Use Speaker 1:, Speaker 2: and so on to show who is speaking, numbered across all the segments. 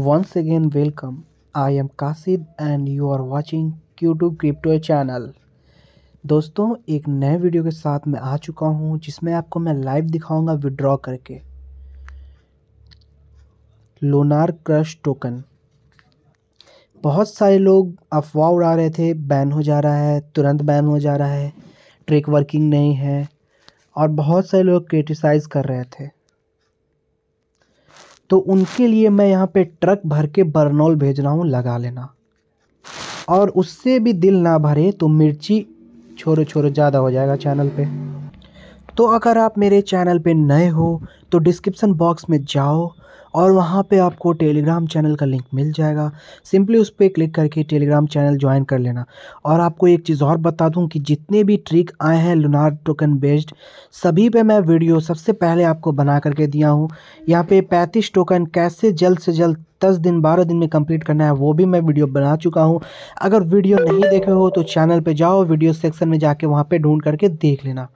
Speaker 1: once again welcome i am kasid and you are watching q2 crypto channel दोस्तों एक नए video के साथ मैं आ चुका हूं जिसमें आपको मैं लाइव दिखाऊंगा विड्रॉ करके लोनार क्रश टोकन बहुत सारे लोग अफवाह उड़ा रहे थे बैन हो जा रहा है तुरंत बैन हो जा रहा है ट्रिक वर्किंग नहीं है और बहुत सारे लोग क्रिटिसाइज़ कर रहे थे तो उनके लिए मैं यहाँ पे ट्रक भर के बरनौल भेज रहा हूँ लगा लेना और उससे भी दिल ना भरे तो मिर्ची छोरो छोरो ज़्यादा हो जाएगा चैनल पे तो अगर आप मेरे चैनल पे नए हो तो डिस्क्रिप्शन बॉक्स में जाओ और वहाँ पे आपको टेलीग्राम चैनल का लिंक मिल जाएगा सिंपली उस पर क्लिक करके टेलीग्राम चैनल ज्वाइन कर लेना और आपको एक चीज़ और बता दूँ कि जितने भी ट्रिक आए हैं लुनार टोकन बेस्ड सभी पे मैं वीडियो सबसे पहले आपको बना करके दिया हूँ यहाँ पे पैंतीस टोकन कैसे जल्द से जल्द दस दिन बारह दिन में कंप्लीट करना है वो भी मैं वीडियो बना चुका हूँ अगर वीडियो नहीं देखे हो तो चैनल पे जाओ वीडियो सेक्शन में जाके वहाँ पे ढूंढ करके देख लेना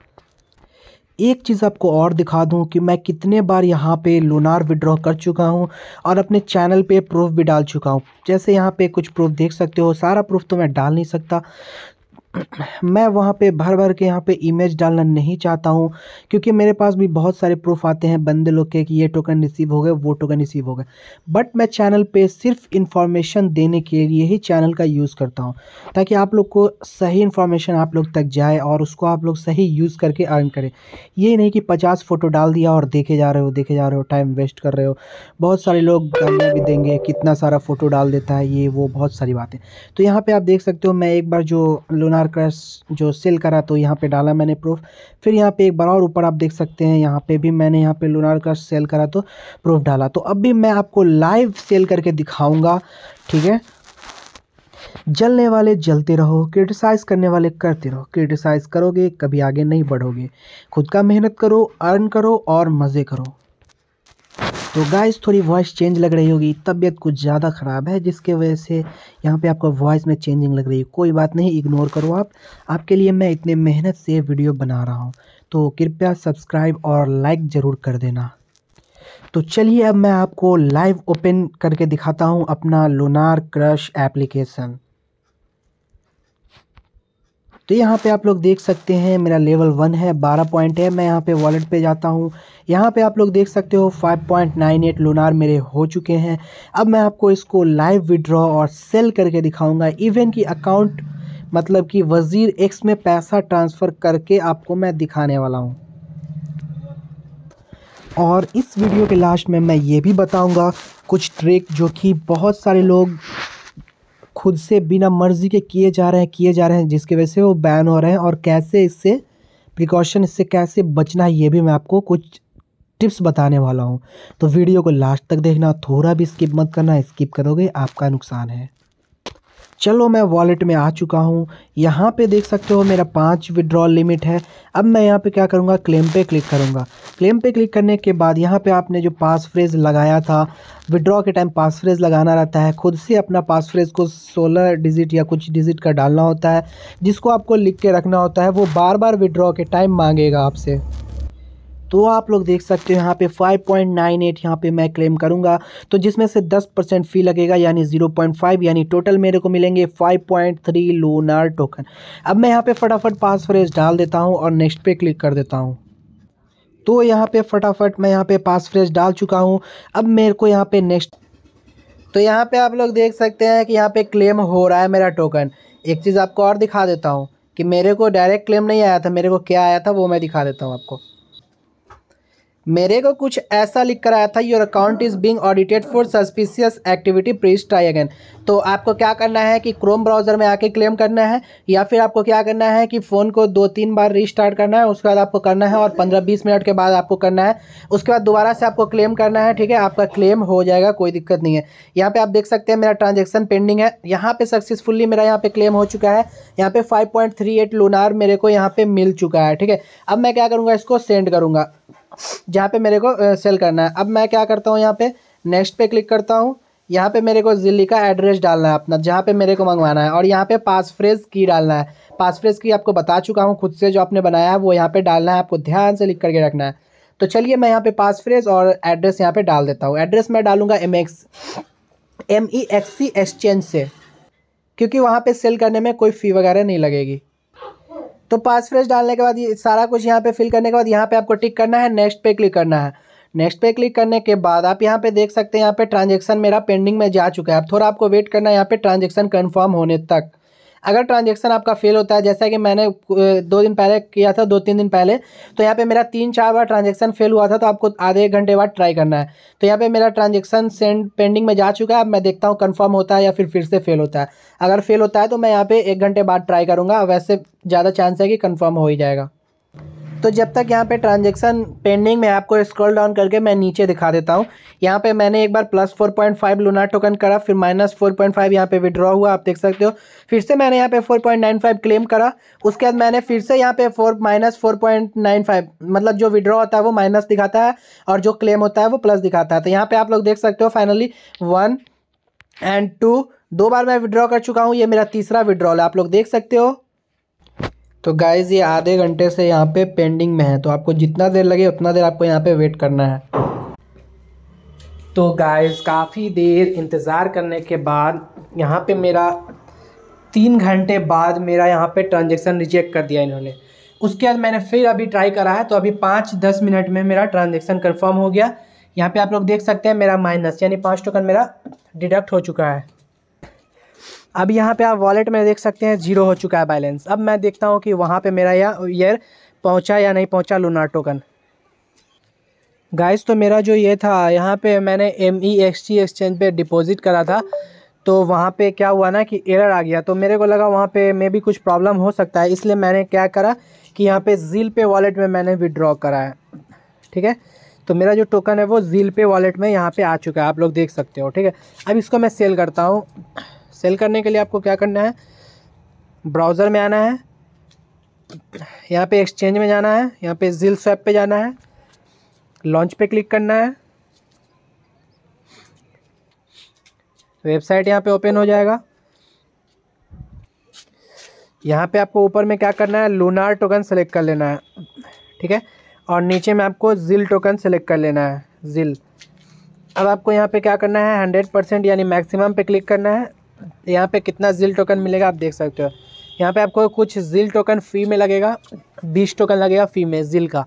Speaker 1: एक चीज़ आपको और दिखा दूँ कि मैं कितने बार यहाँ पे लोनार विड्रॉ कर चुका हूँ और अपने चैनल पे प्रूफ भी डाल चुका हूँ जैसे यहाँ पे कुछ प्रूफ देख सकते हो सारा प्रूफ तो मैं डाल नहीं सकता मैं वहाँ पे भर भर के यहाँ पे इमेज डालना नहीं चाहता हूँ क्योंकि मेरे पास भी बहुत सारे प्रूफ आते हैं बंदे लोग के कि ये टोकन रिसीव हो गए वो टोकन रिसीव हो गए बट मैं चैनल पे सिर्फ इन्फॉर्मेशन देने के लिए ही चैनल का यूज़ करता हूँ ताकि आप लोग को सही इन्फॉर्मेशन आप लोग तक जाए और उसको आप लोग सही यूज़ करके अर्न करें ये नहीं कि पचास फ़ोटो डाल दिया और देखे जा रहे हो देखे जा रहे हो टाइम वेस्ट कर रहे हो बहुत सारे लोग गाने भी देंगे कितना सारा फ़ोटो डाल देता है ये वो बहुत सारी बातें तो यहाँ पर आप देख सकते हो मैं एक बार जो लोनार बार क्रैश जो सेल करा तो यहाँ पे डाला मैंने प्रूफ फिर यहाँ पे एक बार और ऊपर आप देख सकते हैं यहाँ पे भी मैंने यहाँ पे लूनार क्रैश सेल करा तो प्रूफ डाला तो अब भी मैं आपको लाइव सेल करके दिखाऊंगा ठीक है जलने वाले जलते रहो क्रिटिसाइज़ करने वाले करते रहो क्रिटिसाइज़ करोगे कभी आगे नहीं बढ़ोगे खुद का मेहनत करो अर्न करो और मज़े करो तो गाइस थोड़ी वॉइस चेंज लग रही होगी तबीयत कुछ ज़्यादा ख़राब है जिसके वजह से यहाँ पे आपको वॉइस में चेंजिंग लग रही है कोई बात नहीं इग्नोर करो आप आपके लिए मैं इतने मेहनत से वीडियो बना रहा हूँ तो कृपया सब्सक्राइब और लाइक ज़रूर कर देना तो चलिए अब मैं आपको लाइव ओपन करके दिखाता हूँ अपना लोनार क्रश एप्लीकेशन तो यहाँ पे आप लोग देख सकते हैं मेरा लेवल वन है बारह पॉइंट है मैं यहाँ पे वॉलेट पे जाता हूँ यहाँ पे आप लोग देख सकते हो five point nine eight Luna मेरे हो चुके हैं अब मैं आपको इसको लाइव विड्रॉ और सेल करके दिखाऊंगा इवन कि अकाउंट मतलब कि वज़ीर एक्स में पैसा ट्रांसफ़र करके आपको मैं दिखाने वाला हूँ और इस वीडियो के लास्ट में मैं ये भी बताऊँगा कुछ ट्रिक जो कि बहुत सारे लोग खुद से बिना मर्जी के किए जा रहे हैं किए जा रहे हैं जिसकी वजह से वो बैन हो रहे हैं और कैसे इससे प्रिकॉशन इससे कैसे बचना है ये भी मैं आपको कुछ टिप्स बताने वाला हूँ तो वीडियो को लास्ट तक देखना थोड़ा भी स्किप मत करना स्किप करोगे आपका नुकसान है चलो मैं वॉलेट में आ चुका हूँ यहाँ पे देख सकते हो मेरा पाँच विड्रॉल लिमिट है अब मैं यहाँ पे क्या करूँगा क्लेम पे क्लिक करूँगा क्लेम पे क्लिक करने के बाद यहाँ पे आपने जो पास फ्रेज लगाया था विड्रॉ के टाइम पास फ्रेज लगाना रहता है खुद से अपना पास फ्रेज को सोलह डिजिट या कुछ डिजिट का डालना होता है जिसको आपको लिख के रखना होता है वो बार बार विड्रॉ के टाइम मांगेगा आपसे तो आप लोग देख सकते हो यहाँ पे 5.98 पॉइंट यहाँ पर मैं क्लेम करूँगा तो जिसमें से 10 परसेंट फ़ी लगेगा यानी 0.5 यानी टोटल मेरे को मिलेंगे 5.3 लोनार टोकन अब मैं यहाँ पे फटाफट पास फ्रेज डाल देता हूँ और नेक्स्ट पे क्लिक कर देता हूँ तो यहाँ पे फटाफट मैं यहाँ पे पास फ्रेज डाल चुका हूँ अब मेरे को यहाँ पे नेक्स्ट तो यहाँ पे आप लोग देख सकते हैं कि यहाँ पे क्लेम हो रहा है मेरा टोकन एक चीज़ आपको और दिखा देता हूँ कि मेरे को डायरेक्ट क्लेम नहीं आया था मेरे को क्या आया था वो मैं दिखा देता हूँ आपको मेरे को कुछ ऐसा लिख कर आया था your account is being audited for suspicious activity please try again तो आपको क्या करना है कि क्रोम ब्राउज़र में आके क्लेम करना है या फिर आपको क्या करना है कि फ़ोन को दो तीन बार रिस्टार्ट करना है उसके बाद आपको करना है और पंद्रह बीस मिनट के बाद आपको करना है उसके बाद दोबारा से आपको क्लेम करना है ठीक है आपका क्लेम हो जाएगा कोई दिक्कत नहीं है यहाँ पर आप देख सकते हैं मेरा ट्रांजेक्शन पेंडिंग है यहाँ पर सक्सेसफुली मेरा यहाँ पर क्लेम हो चुका है यहाँ पर five point three eight Luna मेरे को यहाँ पर मिल चुका है ठीक है अब मैं क्या करूँगा इसको सेंड करूँगा जहाँ पे मेरे को सेल करना है अब मैं क्या करता हूँ यहाँ पे नेक्स्ट पे क्लिक करता हूँ यहाँ पे मेरे को जिली का एड्रेस डालना है अपना जहाँ पे मेरे को मंगवाना है और यहाँ पे पासफ्रेज की डालना है पासफ्रेज की आपको बता चुका हूँ खुद से जो आपने बनाया है वो यहाँ पर डालना है आपको ध्यान से लिख करके रखना है तो चलिए मैं यहाँ पे पासफ्रेज और एड्रेस यहाँ पर डाल देता हूँ एड्रेस मैं डालूँगा M X M E e X C exchange से क्योंकि वहाँ पे सेल करने में कोई फ़ी वगैरह नहीं लगेगी तो फ्रेज डालने के बाद ये सारा कुछ यहाँ पे फिल करने के बाद यहाँ पे आपको टिक करना है नेक्स्ट पे क्लिक करना है नेक्स्ट पे क्लिक करने के बाद आप यहाँ पे देख सकते हैं यहाँ पे ट्रांजैक्शन मेरा पेंडिंग में जा चुका है अब थोड़ा आपको वेट करना है यहाँ पे ट्रांजैक्शन कंफर्म होने तक अगर ट्रांजेक्शन आपका फेल होता है जैसा कि मैंने दो दिन पहले किया था दो तीन दिन पहले तो यहाँ पे मेरा तीन चार बार ट्रांजेक्शन फेल हुआ था तो आपको आधे एक घंटे बाद ट्राई करना है तो यहाँ पे मेरा ट्रांजेक्शन सेंड पेंडिंग में जा चुका है अब मैं देखता हूँ कन्फर्म होता है या फिर फिर से फेल होता है अगर फेल होता है तो मैं यहाँ पर एक घंटे बाद ट्राई करूँगा वैसे ज़्यादा चांस है कि कन्फर्म हो ही जाएगा तो जब तक यहाँ पे ट्रांजेक्शन पेंडिंग में आपको स्क्रॉल डाउन करके मैं नीचे दिखा देता हूँ यहाँ पे मैंने एक बार plus four point five Luna token करा फिर माइनस फोर पॉइंट फाइव यहाँ पे विड्रॉ हुआ आप देख सकते हो फिर से मैंने यहाँ पे four point nine five claim करा उसके बाद मैंने फिर से यहाँ पे four minus four point nine five मतलब जो विड्रॉ होता है वो माइनस दिखाता है और जो क्लेम होता है वो प्लस दिखाता है तो यहाँ पर आप लोग देख सकते हो फाइनली वन एंड टू दो बार मैं विड्रॉ कर चुका हूँ ये मेरा तीसरा विड्रॉल है आप लोग देख सकते हो तो गाइज़ ये आधे घंटे से यहाँ पे पेंडिंग में है तो आपको जितना देर लगे उतना देर आपको यहाँ पे वेट करना है तो गाइज़ काफ़ी देर इंतज़ार करने के बाद यहाँ पे मेरा तीन घंटे बाद मेरा यहाँ पे ट्रांजेक्शन रिजेक्ट कर दिया इन्होंने उसके बाद मैंने फिर अभी ट्राई करा है तो अभी पाँच दस मिनट में मेरा ट्रांजेक्शन कन्फर्म हो गया यहाँ पे आप लोग देख सकते हैं मेरा माइनस यानी पाँच टोकन मेरा डिडक्ट हो चुका है अब यहाँ पे आप वॉलेट में देख सकते हैं जीरो हो चुका है बैलेंस अब मैं देखता हूँ कि वहाँ पे मेरा यह ईयर पहुँचा या नहीं पहुँचा लूनार टोकन गाइस तो मेरा जो ये था यहाँ पे मैंने M E X T exchange पर डिपोज़िट करा था तो वहाँ पे क्या हुआ ना कि एरर आ गया तो मेरे को लगा वहाँ पे मे भी कुछ प्रॉब्लम हो सकता है इसलिए मैंने क्या करा कि यहाँ पे जील पे वॉलेट में मैंने विड्रॉ करा है ठीक है तो मेरा जो टोकन है वो जील पे वॉलेट में यहाँ पे आ चुका है आप लोग देख सकते हो ठीक है अब इसको मैं सेल करता हूँ सेल करने के लिए आपको क्या करना है ब्राउज़र में आना है यहाँ पे एक्सचेंज में जाना है यहाँ पे जिल स्वैप पे जाना है लॉन्च पे क्लिक करना है वेबसाइट यहाँ पे ओपन हो जाएगा यहाँ पे आपको ऊपर में क्या करना है लूनार टोकन सेलेक्ट कर लेना है ठीक है और नीचे में आपको जिल टोकन सेलेक्ट कर लेना है जिल अब आपको यहाँ पे क्या करना है हंड्रेड परसेंट यानी मैक्सिमम पे क्लिक करना है यहाँ पे कितना जिल टोकन मिलेगा आप देख सकते हो यहाँ पे आपको कुछ जिल टोकन फ्री में लगेगा बीस टोकन लगेगा फ्री में जिल का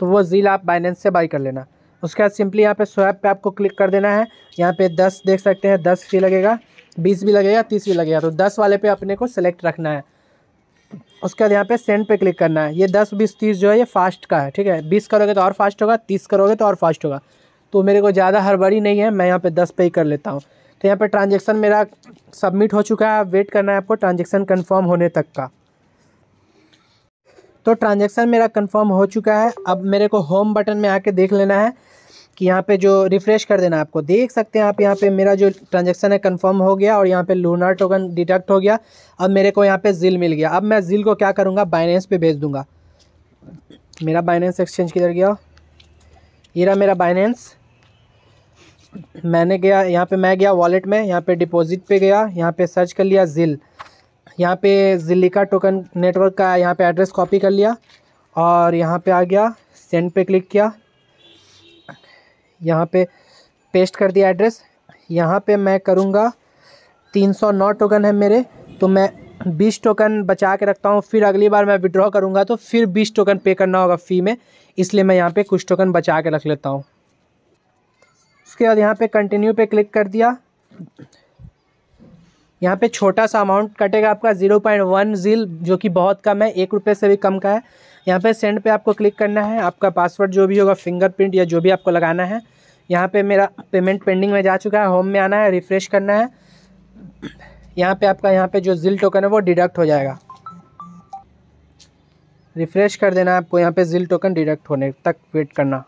Speaker 1: तो वो जिल आप बाइनेंस से बाई कर लेना उसके बाद सिंपली यहाँ पे स्वैप पे आपको क्लिक कर देना है यहाँ पे दस देख सकते हैं दस फ्री लगेगा बीस भी लगेगा तीस भी लगेगा तो दस वाले पे अपने को सेलेक्ट रखना है उसके बाद यहाँ पे सेंड पे क्लिक करना है ये दस बीस तीस जो है ये फास्ट का है ठीक है बीस करोगे तो और फास्ट होगा तीस करोगे तो और फास्ट होगा तो मेरे को ज़्यादा हड़बड़ी नहीं है मैं यहाँ पे दस पे ही कर लेता हूँ तो यहाँ पर ट्रांजेक्शन मेरा सबमिट हो चुका है वेट करना है आपको ट्रांजेक्शन कन्फर्म होने तक का तो ट्रांजेक्शन मेरा कन्फर्म हो चुका है अब मेरे को होम बटन में आके देख लेना है कि यहाँ पे जो रिफ़्रेश कर देना आपको देख सकते हैं आप यहाँ पे मेरा जो ट्रांजेक्शन है कंफर्म हो गया और यहाँ पे लूनर टोकन डिटेक्ट हो गया अब मेरे को यहाँ पे जिल मिल गया अब मैं जिल को क्या करूँगा बाइनेंस पे भेज दूँगा मेरा बाइनेंस एक्सचेंज किधर गया ये रहा मेरा बाइनेंस मैंने गया यहाँ पे मैं गया वॉलेट में यहाँ पे डिपॉजिट पे गया यहाँ पे सर्च कर लिया जिल यहाँ पे जिलिका टोकन नेटवर्क का यहाँ पे एड्रेस कॉपी कर लिया और यहाँ पे आ गया सेंड पे क्लिक किया यहाँ पे पेस्ट कर दिया एड्रेस यहाँ पे मैं करूँगा तीन सौ नौ टोकन है मेरे तो मैं बीस टोकन बचा के रखता हूँ फिर अगली बार मैं विड्रॉ करूँगा तो फिर बीस टोकन पे करना होगा फ़ी में इसलिए मैं यहाँ पर कुछ टोकन बचा के रख लेता हूँ उसके बाद यहाँ पे कंटिन्यू पे क्लिक कर दिया यहाँ पे छोटा सा अमाउंट कटेगा आपका ज़ीरो पॉइंट वन जील जो कि बहुत कम है एक रुपये से भी कम का है यहाँ पे सेंड पे आपको क्लिक करना है आपका पासवर्ड जो भी होगा फिंगरप्रिंट या जो भी आपको लगाना है यहाँ पे मेरा पेमेंट पेंडिंग में जा चुका है होम में आना है रिफ़्रेश करना है यहाँ पर आपका यहाँ पे जो जिल टोकन है वो डिडक्ट हो जाएगा रिफ़्रेश कर देना है आपको यहाँ पे जिल टोकन डिडक्ट होने तक वेट करना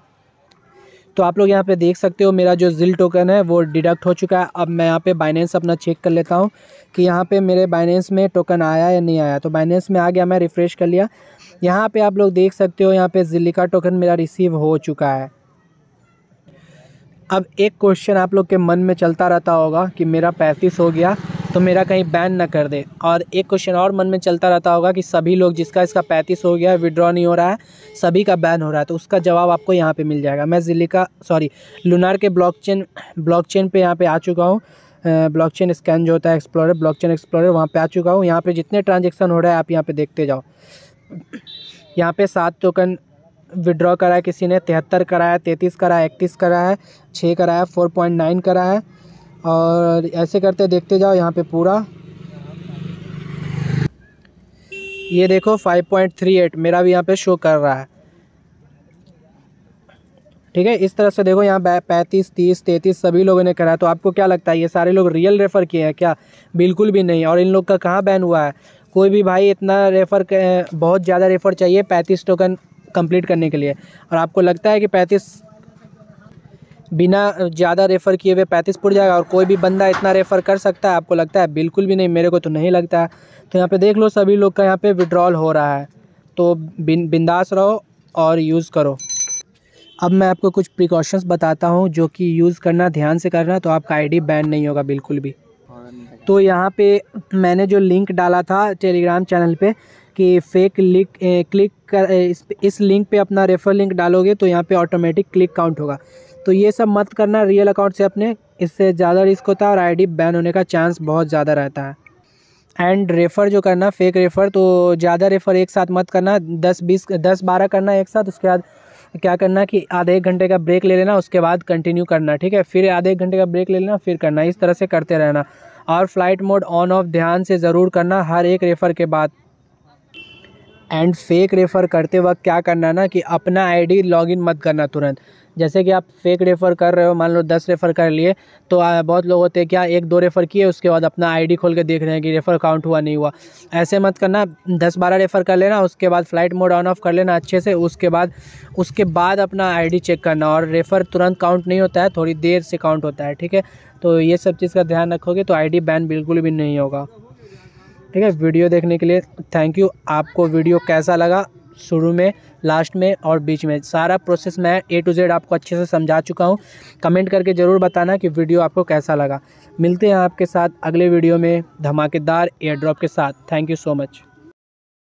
Speaker 1: तो आप लोग यहाँ पे देख सकते हो मेरा जो जिल टोकन है वो डिडक्ट हो चुका है अब मैं यहाँ पे बाइनेंस अपना चेक कर लेता हूँ कि यहाँ पे मेरे बाइनेंस में टोकन आया या नहीं आया तो बाइनेंस में आ गया मैं रिफ़्रेश कर लिया यहाँ पे आप लोग देख सकते हो यहाँ पे जिलिका का टोकन मेरा रिसीव हो चुका है अब एक क्वेश्चन आप लोग के मन में चलता रहता होगा कि मेरा पैंतीस हो गया तो मेरा कहीं बैन ना कर दे और एक क्वेश्चन और मन में चलता रहता होगा कि सभी लोग जिसका इसका पैंतीस हो गया है विड्रॉ नहीं हो रहा है सभी का बैन हो रहा है तो उसका जवाब आपको यहाँ पे मिल जाएगा मैं जिले का सॉरी लुनार के ब्लॉकचेन ब्लॉकचेन पे यहाँ पे आ चुका हूँ ब्लॉकचेन स्कैन जो होता है ब्लॉक चेन एक्सप्लोर वहाँ पर आ चुका हूँ यहाँ पर जितने ट्रांजेक्शन हो रहा है आप यहाँ पर देखते जाओ यहाँ पर सात टोकन विड्रॉ करा है किसी ने तिहत्तर कराया है तैंतीस करा है इकतीस करा है छः कराया फोर पॉइंट नाइन करा है और ऐसे करते देखते जाओ यहाँ पे पूरा ये देखो 5.38 मेरा भी यहाँ पे शो कर रहा है ठीक है इस तरह से देखो यहाँ पैंतीस तीस तैंतीस सभी लोगों ने करा तो आपको क्या लगता है ये सारे लोग रियल रेफ़र किए हैं क्या बिल्कुल भी नहीं और इन लोग का कहाँ बैन हुआ है कोई भी भाई इतना रेफ़र बहुत ज़्यादा रेफ़र चाहिए पैंतीस टोकन कंप्लीट करने के लिए और आपको लगता है कि पैंतीस बिना ज़्यादा रेफ़र किए हुए पैंतीस पुट जाएगा और कोई भी बंदा इतना रेफ़र कर सकता है आपको लगता है बिल्कुल भी नहीं मेरे को तो नहीं लगता है तो यहाँ पर देख लो सभी लोग का यहाँ पर विड्रॉल हो रहा है तो बिन बिंदास रहो और यूज़ करो अब मैं आपको कुछ प्रिकॉशंस बताता हूँ जो कि यूज़ करना ध्यान से करना तो आपका आईडी बैन नहीं होगा बिल्कुल भी तो यहाँ पे मैंने जो लिंक डाला था टेलीग्राम चैनल पे कि फेक लिंक क्लिक कर इस, लिंक पे अपना रेफर लिंक डालोगे तो यहाँ पे ऑटोमेटिक क्लिक काउंट होगा तो ये सब मत करना रियल अकाउंट से अपने इससे ज़्यादा रिस्क होता है और आईडी बैन होने का चांस बहुत ज़्यादा रहता है एंड रेफ़र जो करना फेक रेफ़र तो ज़्यादा रेफ़र एक साथ मत करना दस बीस दस बारह करना एक साथ उसके बाद क्या करना कि आधे एक घंटे का ब्रेक ले लेना उसके बाद कंटिन्यू करना ठीक है फिर आधे एक घंटे का ब्रेक ले लेना फिर करना इस तरह से करते रहना और फ्लाइट मोड ऑन ऑफ ध्यान से ज़रूर करना हर एक रेफ़र के बाद एंड फेक रेफ़र करते वक्त क्या करना ना कि अपना आईडी लॉगिन मत करना तुरंत जैसे कि आप फेक रेफ़र कर रहे हो मान लो दस रेफ़र कर लिए तो बहुत लोग होते हैं क्या एक दो रेफ़र किए उसके बाद अपना आईडी खोल के देख रहे हैं कि रेफ़र काउंट हुआ नहीं हुआ ऐसे मत करना दस बारह रेफ़र कर लेना उसके बाद फ़्लाइट मोड ऑन ऑफ कर लेना अच्छे से उसके बाद उसके बाद अपना आई चेक करना और रेफ़र तुरंत काउंट नहीं होता है थोड़ी देर से काउंट होता है ठीक है तो ये सब चीज़ का ध्यान रखोगे तो आई बैन बिल्कुल भी नहीं होगा ठीक है वीडियो देखने के लिए थैंक यू आपको वीडियो कैसा लगा शुरू में लास्ट में और बीच में सारा प्रोसेस मैं ए टू जेड आपको अच्छे से समझा चुका हूँ कमेंट करके ज़रूर बताना कि वीडियो आपको कैसा लगा मिलते हैं आपके साथ अगले वीडियो में धमाकेदार एयर ड्रॉप के साथ थैंक यू सो मच